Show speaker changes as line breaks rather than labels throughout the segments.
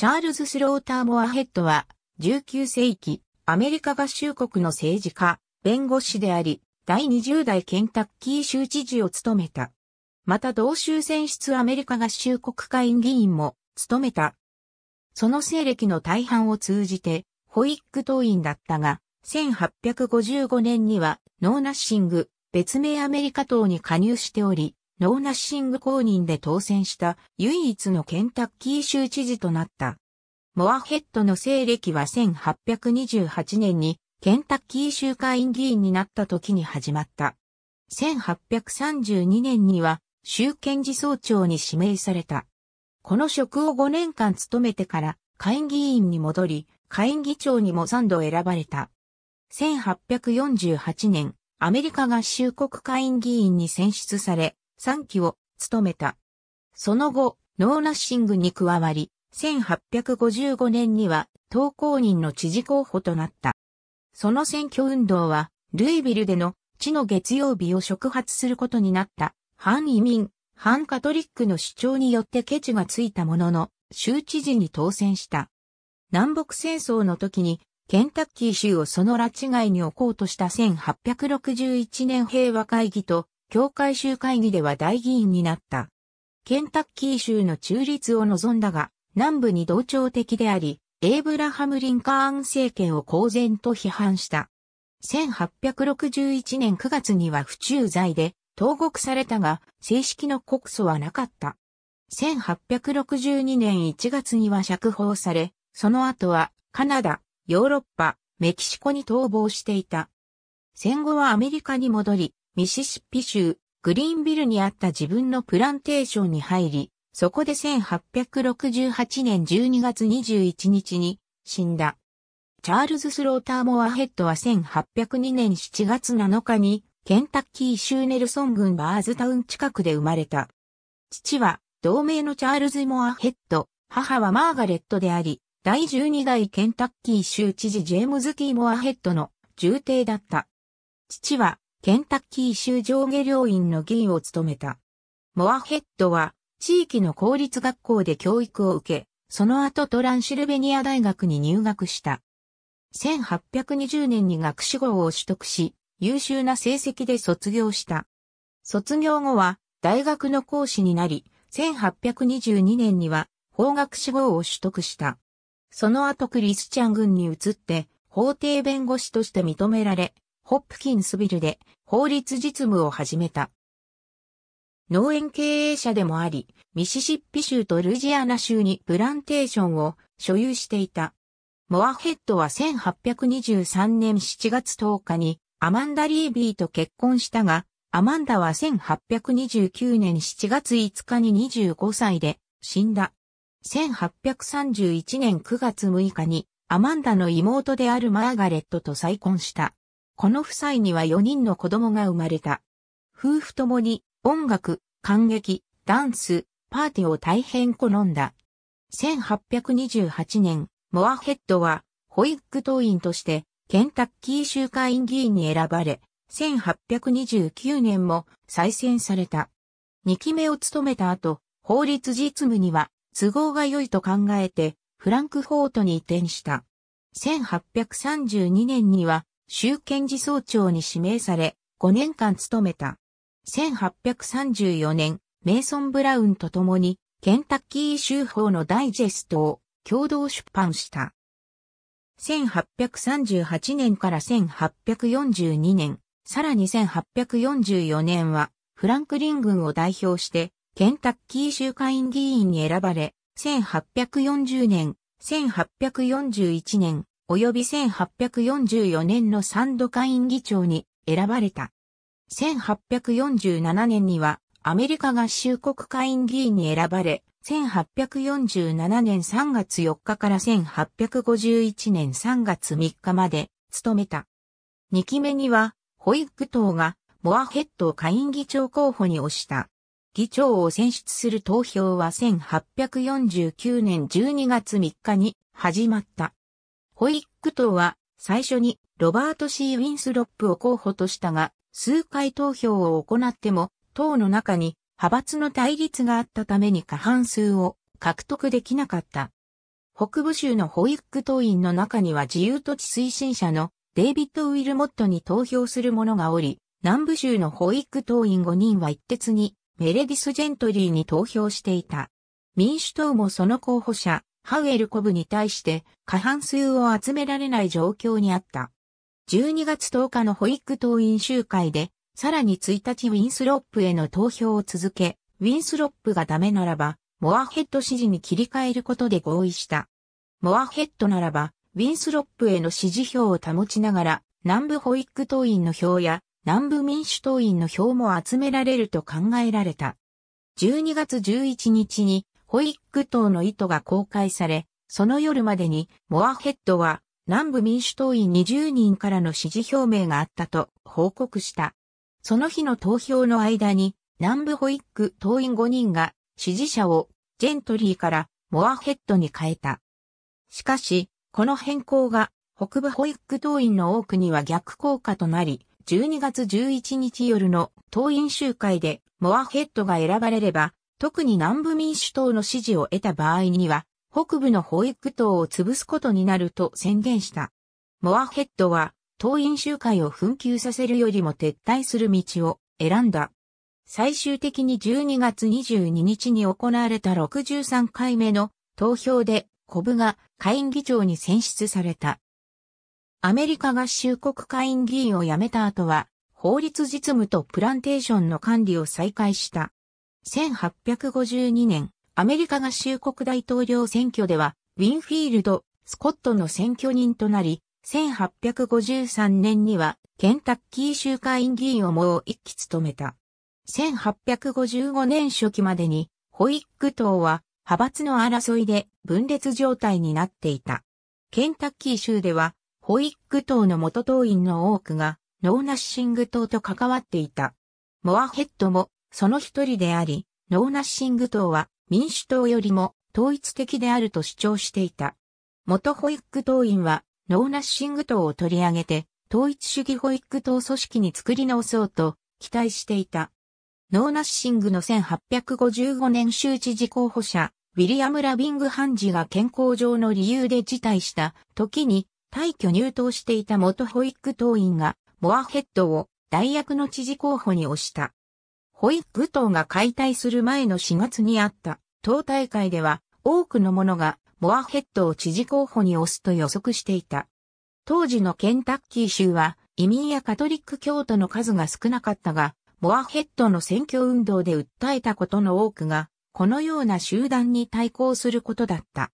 チャールズ・スローター・モアヘッドは、19世紀、アメリカ合衆国の政治家、弁護士であり、第20代ケンタッキー州知事を務めた。また同州選出アメリカ合衆国会議員も務めた。その西暦の大半を通じて、ホイック党員だったが、1855年にはノーナッシング、別名アメリカ党に加入しており、ノーナッシング公認で当選した唯一のケンタッキー州知事となった。モアヘッドの西暦は1828年にケンタッキー州会員議員になった時に始まった。1832年には州検事総長に指名された。この職を5年間務めてから下院議員に戻り、下院議長にも3度選ばれた。1848年、アメリカ合衆国下院議員に選出され、3期を務めた。その後、ノーナッシングに加わり、1855年には投公人の知事候補となった。その選挙運動は、ルイビルでの地の月曜日を触発することになった反移民、反カトリックの主張によってケチがついたものの、州知事に当選した。南北戦争の時に、ケンタッキー州をその拉致外に置こうとした1861年平和会議と教会州会議では大議員になった。ケンタッキー州の中立を望んだが、南部に同調的であり、エイブラハム・リンカーン政権を公然と批判した。1861年9月には不中在で、投獄されたが、正式の告訴はなかった。1862年1月には釈放され、その後はカナダ、ヨーロッパ、メキシコに逃亡していた。戦後はアメリカに戻り、ミシシッピ州、グリーンビルにあった自分のプランテーションに入り、そこで1868年12月21日に死んだ。チャールズ・スローター・モアヘッドは1802年7月7日にケンタッキー州ネルソン郡バーズタウン近くで生まれた。父は同盟のチャールズ・モアヘッド、母はマーガレットであり、第12代ケンタッキー州知事ジェームズ・ティー・モアヘッドの重邸だった。父はケンタッキー州上下両院の議員を務めた。モアヘッドは、地域の公立学校で教育を受け、その後トランシルベニア大学に入学した。1820年に学士号を取得し、優秀な成績で卒業した。卒業後は大学の講師になり、1822年には法学士号を取得した。その後クリスチャン軍に移って法廷弁護士として認められ、ホップキンスビルで法律実務を始めた。農園経営者でもあり、ミシシッピ州とルジアナ州にプランテーションを所有していた。モアヘッドは1823年7月10日にアマンダ・リービーと結婚したが、アマンダは1829年7月5日に25歳で死んだ。1831年9月6日にアマンダの妹であるマーガレットと再婚した。この夫妻には4人の子供が生まれた。夫婦ともに音楽、感激、ダンス、パーティーを大変好んだ。1828年、モアヘッドはホイッ党員としてケンタッキー州会員議員に選ばれ、1829年も再選された。2期目を務めた後、法律実務には都合が良いと考えて、フランクフォートに移転した。1832年には州検事総長に指名され、5年間務めた。1834年、メイソン・ブラウンと共に、ケンタッキー州法のダイジェストを共同出版した。1838年から1842年、さらに1844年は、フランクリン軍を代表して、ケンタッキー州会員議員に選ばれ、1840年、1841年、及び1844年の三度会員議長に選ばれた。1847年にはアメリカ合衆国会員議員に選ばれ、1847年3月4日から1851年3月3日まで務めた。2期目には、ホイッグ党がモアヘッドを下院議長候補に推した。議長を選出する投票は1849年12月3日に始まった。ホイック党は最初にロバート・シー・ウィンスロップを候補としたが、数回投票を行っても、党の中に派閥の対立があったために過半数を獲得できなかった。北部州のホイック党員の中には自由土地推進者のデイビッド・ウィルモットに投票する者がおり、南部州のホイック党員5人は一徹にメレディス・ジェントリーに投票していた。民主党もその候補者、ハウエルコブに対して過半数を集められない状況にあった。12月10日の保育党員集会で、さらに1日ウィンスロップへの投票を続け、ウィンスロップがダメならば、モアヘッド支持に切り替えることで合意した。モアヘッドならば、ウィンスロップへの支持票を保ちながら、南部保育党員の票や南部民主党員の票も集められると考えられた。12月11日にホイック島の意図が公開され、その夜までにモアヘッドは南部民主党員20人からの支持表明があったと報告した。その日の投票の間に南部ホイック党員5人が支持者をジェントリーからモアヘッドに変えた。しかし、この変更が北部ホイック党員の多くには逆効果となり、12月11日夜の党員集会でモアヘッドが選ばれれば特に南部民主党の支持を得た場合には、北部の保育党を潰すことになると宣言した。モアヘッドは、党員集会を紛糾させるよりも撤退する道を選んだ。最終的に12月22日に行われた63回目の投票で、コブが下院議長に選出された。アメリカ合衆国下院議員を辞めた後は、法律実務とプランテーションの管理を再開した。1852年、アメリカ合衆国大統領選挙では、ウィンフィールド、スコットの選挙人となり、1853年には、ケンタッキー州会員議員をもう一期務めた。1855年初期までに、ホイッグ党は、派閥の争いで分裂状態になっていた。ケンタッキー州では、ホイッグ党の元党員の多くが、ノーナッシング党と関わっていた。モアヘッドもその一人であり、ノーナッシング党は民主党よりも統一的であると主張していた。元ホイック党員はノーナッシング党を取り上げて統一主義ホイック党組織に作り直そうと期待していた。ノーナッシングの1855年州知事候補者、ウィリアム・ラビング・ハンジが健康上の理由で辞退した時に退去入党していた元ホイック党員がモアヘッドを大役の知事候補に推した。ホイッグ島が解体する前の4月にあった党大会では多くの者がモアヘッドを知事候補に推すと予測していた。当時のケンタッキー州は移民やカトリック教徒の数が少なかったが、モアヘッドの選挙運動で訴えたことの多くが、このような集団に対抗することだった。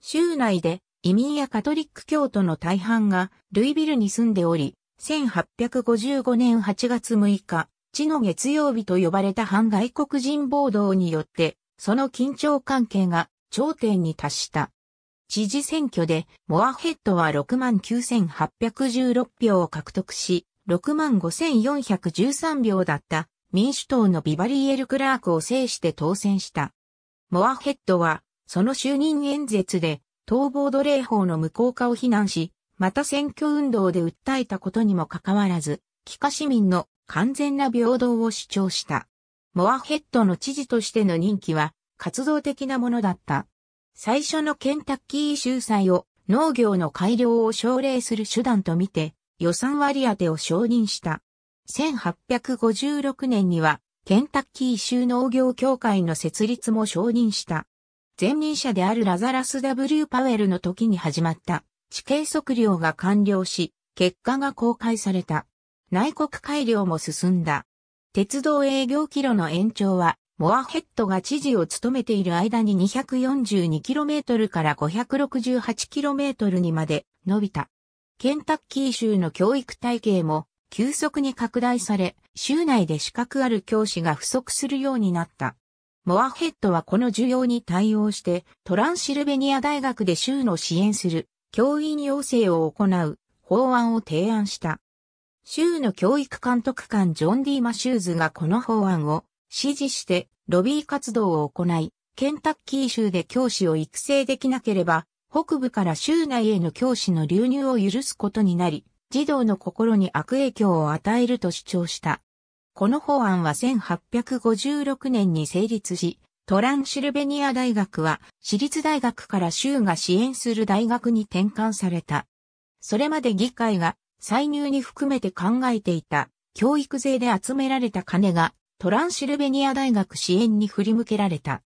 州内で移民やカトリック教徒の大半がルイビルに住んでおり、1855年8月6日、地の月曜日と呼ばれた反外国人暴動によって、その緊張関係が頂点に達した。知事選挙でモアヘッドは69,816票を獲得し、65,413票だった民主党のビバリー・エル・クラークを制して当選した。モアヘッドは、その就任演説で、逃亡奴隷法の無効化を非難し、また選挙運動で訴えたことにもかかわらず、帰化市民の完全な平等を主張した。モアヘッドの知事としての任期は活動的なものだった。最初のケンタッキー州祭を農業の改良を奨励する手段とみて予算割当を承認した。1856年にはケンタッキー州農業協会の設立も承認した。前任者であるラザラス W パウエルの時に始まった地形測量が完了し、結果が公開された。内国改良も進んだ。鉄道営業キロの延長は、モアヘッドが知事を務めている間に 242km から 568km にまで伸びた。ケンタッキー州の教育体系も急速に拡大され、州内で資格ある教師が不足するようになった。モアヘッドはこの需要に対応して、トランシルベニア大学で州の支援する教員要請を行う法案を提案した。州の教育監督官ジョン・ディ・マシューズがこの法案を支持してロビー活動を行い、ケンタッキー州で教師を育成できなければ、北部から州内への教師の流入を許すことになり、児童の心に悪影響を与えると主張した。この法案は1856年に成立し、トランシルベニア大学は私立大学から州が支援する大学に転換された。それまで議会が歳入に含めて考えていた教育税で集められた金がトランシルベニア大学支援に振り向けられた。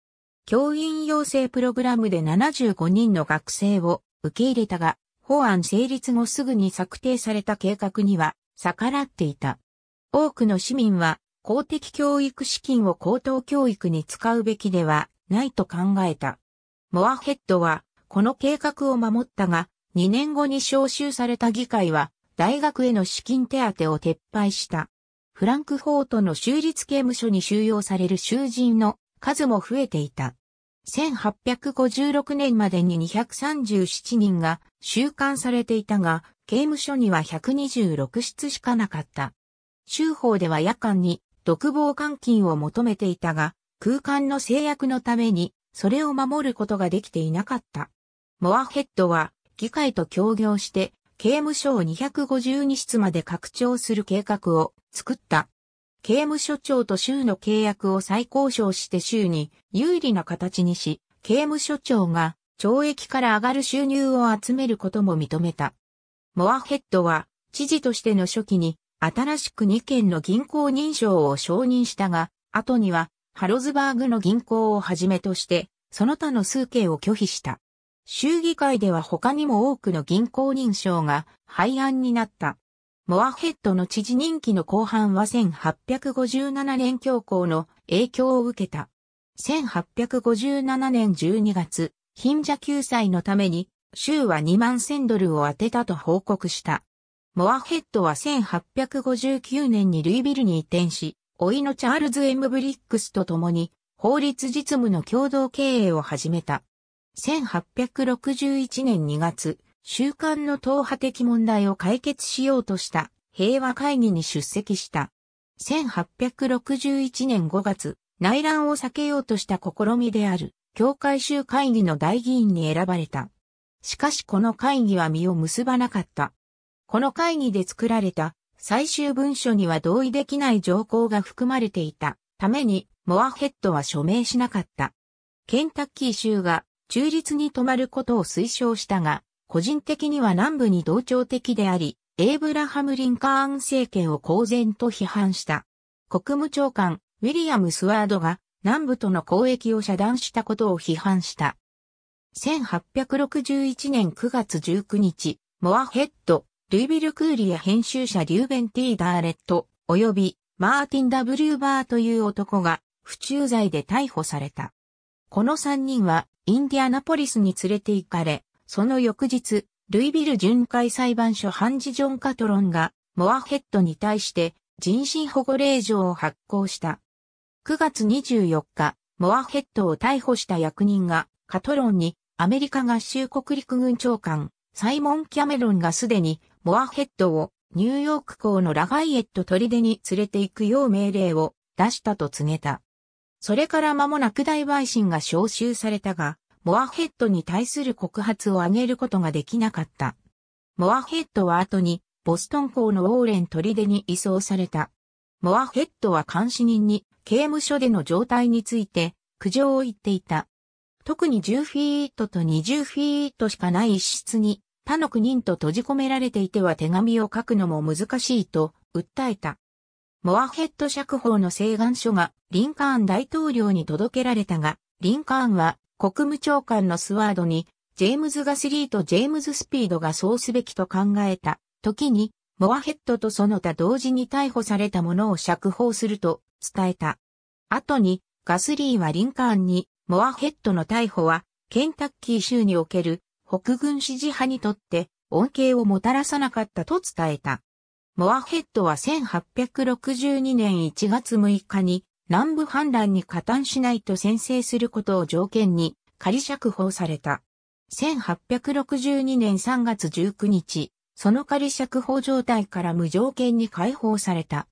教員養成プログラムで75人の学生を受け入れたが、法案成立後すぐに策定された計画には逆らっていた。多くの市民は公的教育資金を高等教育に使うべきではないと考えた。モアヘッドはこの計画を守ったが、2年後に招集された議会は大学への資金手当を撤廃した。フランクフォートの州立刑務所に収容される囚人の数も増えていた。1856年までに237人が収監されていたが、刑務所には126室しかなかった。州法では夜間に独房監禁を求めていたが、空間の制約のために、それを守ることができていなかった。モアヘッドは、議会と協業して、刑務所を252室まで拡張する計画を作った。刑務所長と州の契約を再交渉して州に有利な形にし、刑務所長が懲役から上がる収入を集めることも認めた。モアヘッドは知事としての初期に新しく2件の銀行認証を承認したが、後にはハロズバーグの銀行をはじめとして、その他の数件を拒否した。州議会では他にも多くの銀行認証が廃案になった。モアヘッドの知事任期の後半は1857年教皇の影響を受けた。1857年12月、貧者救済のために、州は2万千ドルを当てたと報告した。モアヘッドは1859年にルイビルに移転し、老いのチャールズ・エム・ブリックスと共に、法律実務の共同経営を始めた。1861年2月、週刊の党派的問題を解決しようとした平和会議に出席した。1861年5月、内乱を避けようとした試みである、教会州会議の大議員に選ばれた。しかしこの会議は実を結ばなかった。この会議で作られた最終文書には同意できない条項が含まれていたために、モアヘッドは署名しなかった。ケンタッキー州が中立に止まることを推奨したが、個人的には南部に同調的であり、エイブラハム・リンカーン政権を公然と批判した。国務長官、ウィリアム・スワードが南部との交易を遮断したことを批判した。1861年9月19日、モアヘッド、ルイビル・クーリア編集者リューベン・ティー・ダーレット、及びマーティン・ダブリューバーという男が、不駐罪で逮捕された。この3人はインディアナポリスに連れて行かれ、その翌日、ルイビル巡回裁判所ハンジ・ジョン・カトロンがモアヘッドに対して人身保護令状を発行した。9月24日、モアヘッドを逮捕した役人がカトロンにアメリカ合衆国陸軍長官サイモン・キャメロンがすでにモアヘッドをニューヨーク港のラガイエット砦に連れて行くよう命令を出したと告げた。それから間もなく大陪審が召集されたが、モアヘッドに対する告発を上げることができなかった。モアヘッドは後に、ボストン港のウォーレン砦に移送された。モアヘッドは監視人に刑務所での状態について苦情を言っていた。特に10フィートと20フィートしかない一室に他の9人と閉じ込められていては手紙を書くのも難しいと訴えた。モアヘッド釈放の請願書がリンカーン大統領に届けられたが、リンカーンは国務長官のスワードに、ジェームズ・ガスリーとジェームズ・スピードがそうすべきと考えた時に、モアヘッドとその他同時に逮捕された者を釈放すると伝えた。後に、ガスリーはリンカーンに、モアヘッドの逮捕は、ケンタッキー州における北軍支持派にとって恩恵をもたらさなかったと伝えた。モアヘッドは1862年1月6日に南部反乱に加担しないと宣誓することを条件に仮釈放された。1862年3月19日、その仮釈放状態から無条件に解放された。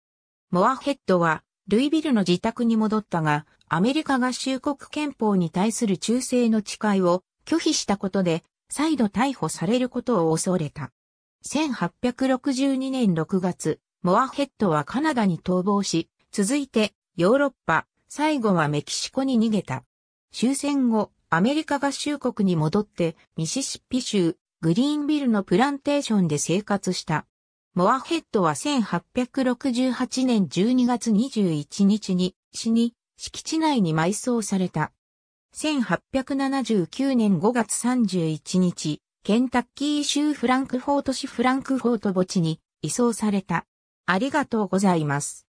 モアヘッドは、ルイビルの自宅に戻ったが、アメリカ合衆国憲法に対する忠誠の誓いを拒否したことで、再度逮捕されることを恐れた。1862年6月、モアヘッドはカナダに逃亡し、続いてヨーロッパ、最後はメキシコに逃げた。終戦後、アメリカ合衆国に戻ってミシシッピ州グリーンビルのプランテーションで生活した。モアヘッドは1868年12月21日に死に敷地内に埋葬された。1879年5月31日、ケンタッキー州フランクフォート市フランクフォート墓地に移送された。ありがとうございます。